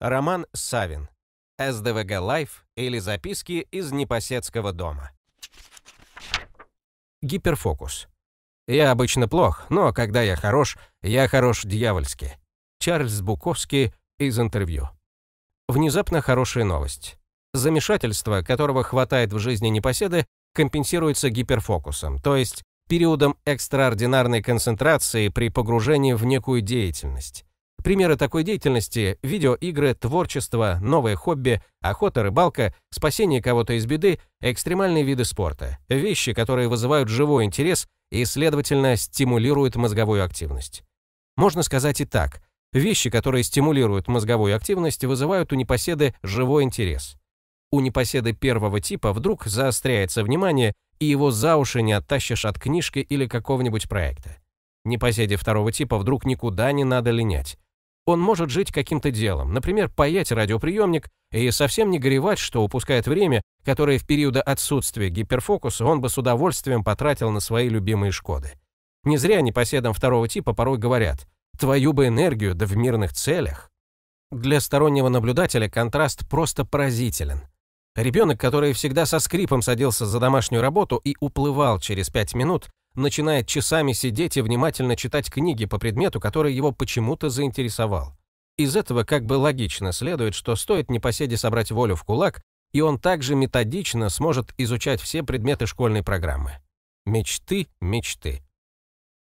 Роман Савин. СДВГ Лайф или записки из непоседского дома. Гиперфокус. Я обычно плох, но когда я хорош, я хорош дьявольски. Чарльз Буковский из интервью. Внезапно хорошая новость. Замешательство, которого хватает в жизни непоседы, компенсируется гиперфокусом, то есть периодом экстраординарной концентрации при погружении в некую деятельность. Примеры такой деятельности – видеоигры, творчество, новые хобби, охота, рыбалка, спасение кого-то из беды, экстремальные виды спорта, вещи, которые вызывают живой интерес и, следовательно, стимулируют мозговую активность. Можно сказать и так. Вещи, которые стимулируют мозговую активность, вызывают у непоседы живой интерес. У непоседы первого типа вдруг заостряется внимание, и его за уши не оттащишь от книжки или какого-нибудь проекта. Непоседе второго типа вдруг никуда не надо линять. Он может жить каким-то делом, например, паять радиоприемник и совсем не горевать, что упускает время, которое в периоды отсутствия гиперфокуса он бы с удовольствием потратил на свои любимые «Шкоды». Не зря непоседам второго типа порой говорят «твою бы энергию, да в мирных целях». Для стороннего наблюдателя контраст просто поразителен. Ребенок, который всегда со скрипом садился за домашнюю работу и уплывал через пять минут, начинает часами сидеть и внимательно читать книги по предмету, который его почему-то заинтересовал. Из этого как бы логично следует, что стоит непоседе собрать волю в кулак, и он также методично сможет изучать все предметы школьной программы. Мечты, мечты.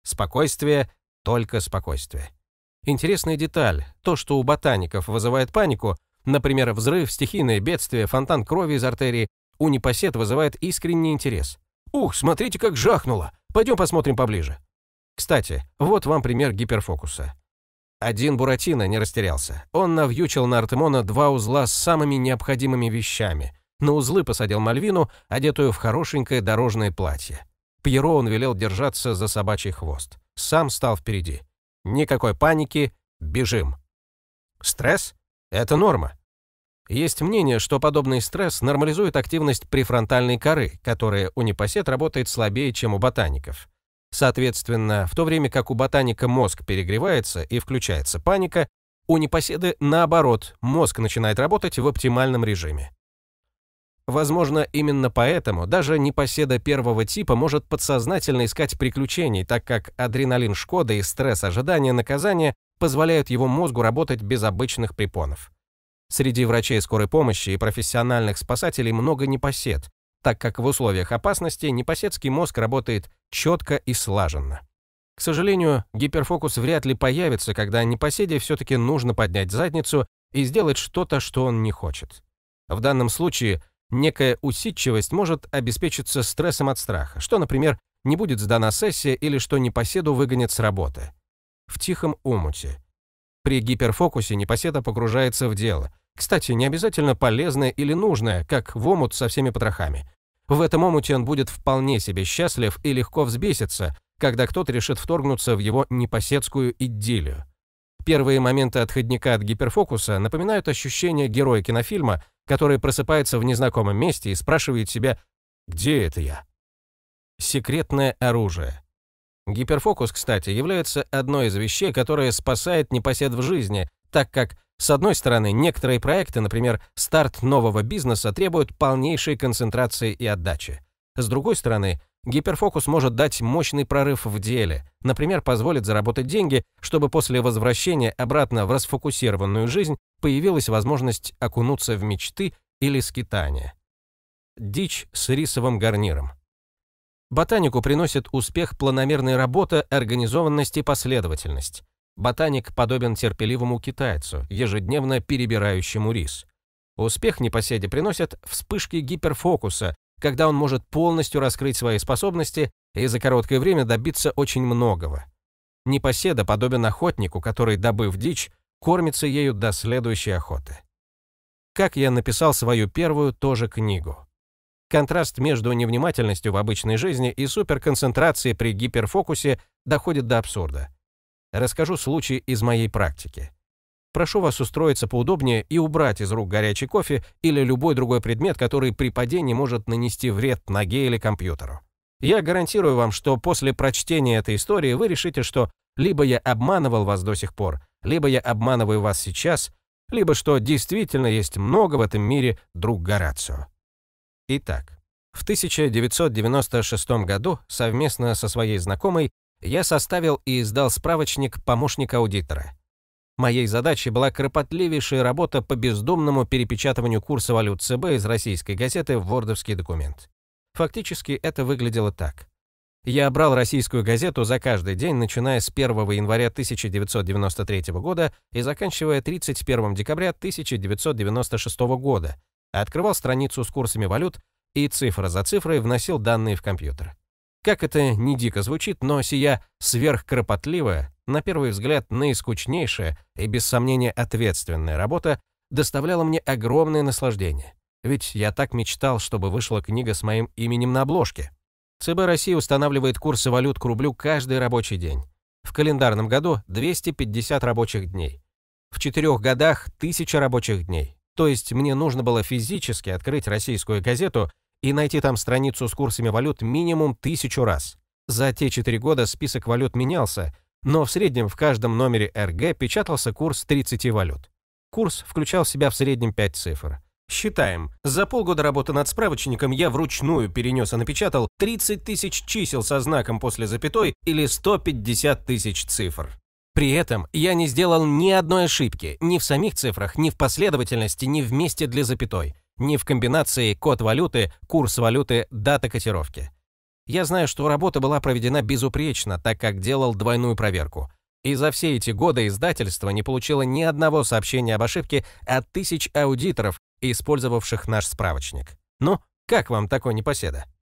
Спокойствие, только спокойствие. Интересная деталь, то, что у ботаников вызывает панику, например, взрыв, стихийное бедствие, фонтан крови из артерии, у непосед вызывает искренний интерес. «Ух, смотрите, как жахнуло! Пойдем посмотрим поближе. Кстати, вот вам пример гиперфокуса. Один Буратино не растерялся. Он навьючил на Артемона два узла с самыми необходимыми вещами. На узлы посадил Мальвину, одетую в хорошенькое дорожное платье. Пьеро он велел держаться за собачий хвост. Сам стал впереди. Никакой паники, бежим. Стресс? Это норма. Есть мнение, что подобный стресс нормализует активность префронтальной коры, которая у непосед работает слабее, чем у ботаников. Соответственно, в то время как у ботаника мозг перегревается и включается паника, у непоседы, наоборот, мозг начинает работать в оптимальном режиме. Возможно, именно поэтому даже непоседа первого типа может подсознательно искать приключений, так как адреналин шкода и стресс ожидания наказания позволяют его мозгу работать без обычных препонов. Среди врачей скорой помощи и профессиональных спасателей много непосед, так как в условиях опасности непоседский мозг работает четко и слаженно. К сожалению, гиперфокус вряд ли появится, когда непоседе все-таки нужно поднять задницу и сделать что-то, что он не хочет. В данном случае некая усидчивость может обеспечиться стрессом от страха, что, например, не будет сдана сессия или что непоседу выгонят с работы. В тихом умуте. При гиперфокусе непоседа погружается в дело. Кстати, не обязательно полезное или нужное, как в омут со всеми потрохами. В этом омуте он будет вполне себе счастлив и легко взбесится, когда кто-то решит вторгнуться в его непоседскую идиллию. Первые моменты отходника от гиперфокуса напоминают ощущение героя кинофильма, который просыпается в незнакомом месте и спрашивает себя «Где это я?». Секретное оружие. Гиперфокус, кстати, является одной из вещей, которая спасает непосед в жизни, так как, с одной стороны, некоторые проекты, например, старт нового бизнеса, требуют полнейшей концентрации и отдачи. С другой стороны, гиперфокус может дать мощный прорыв в деле, например, позволит заработать деньги, чтобы после возвращения обратно в расфокусированную жизнь появилась возможность окунуться в мечты или скитания. Дичь с рисовым гарниром. Ботанику приносит успех планомерная работа, организованность и последовательность. Ботаник подобен терпеливому китайцу, ежедневно перебирающему рис. Успех непоседе приносят вспышки гиперфокуса, когда он может полностью раскрыть свои способности и за короткое время добиться очень многого. Непоседа подобен охотнику, который, добыв дичь, кормится ею до следующей охоты. Как я написал свою первую тоже книгу. Контраст между невнимательностью в обычной жизни и суперконцентрацией при гиперфокусе доходит до абсурда. Расскажу случай из моей практики. Прошу вас устроиться поудобнее и убрать из рук горячий кофе или любой другой предмет, который при падении может нанести вред ноге или компьютеру. Я гарантирую вам, что после прочтения этой истории вы решите, что либо я обманывал вас до сих пор, либо я обманываю вас сейчас, либо что действительно есть много в этом мире друг Горацио. Итак, в 1996 году совместно со своей знакомой я составил и издал справочник помощника аудитора». Моей задачей была кропотливейшая работа по бездумному перепечатыванию курса валют ЦБ из российской газеты в вордовский документ. Фактически это выглядело так. Я брал российскую газету за каждый день, начиная с 1 января 1993 года и заканчивая 31 декабря 1996 года, открывал страницу с курсами валют и цифра за цифрой вносил данные в компьютер. Как это не дико звучит, но сия сверхкропотливая, на первый взгляд наискучнейшая и без сомнения ответственная работа доставляла мне огромное наслаждение. Ведь я так мечтал, чтобы вышла книга с моим именем на обложке. ЦБ России устанавливает курсы валют к рублю каждый рабочий день. В календарном году 250 рабочих дней. В четырех годах 1000 рабочих дней. То есть мне нужно было физически открыть российскую газету и найти там страницу с курсами валют минимум тысячу раз. За те четыре года список валют менялся, но в среднем в каждом номере РГ печатался курс 30 валют. Курс включал в себя в среднем 5 цифр. Считаем, за полгода работы над справочником я вручную перенес и напечатал 30 тысяч чисел со знаком после запятой или 150 тысяч цифр. При этом я не сделал ни одной ошибки, ни в самих цифрах, ни в последовательности, ни в месте для запятой, ни в комбинации код валюты, курс валюты, дата котировки. Я знаю, что работа была проведена безупречно, так как делал двойную проверку. И за все эти годы издательство не получило ни одного сообщения об ошибке от тысяч аудиторов, использовавших наш справочник. Ну, как вам такой непоседа?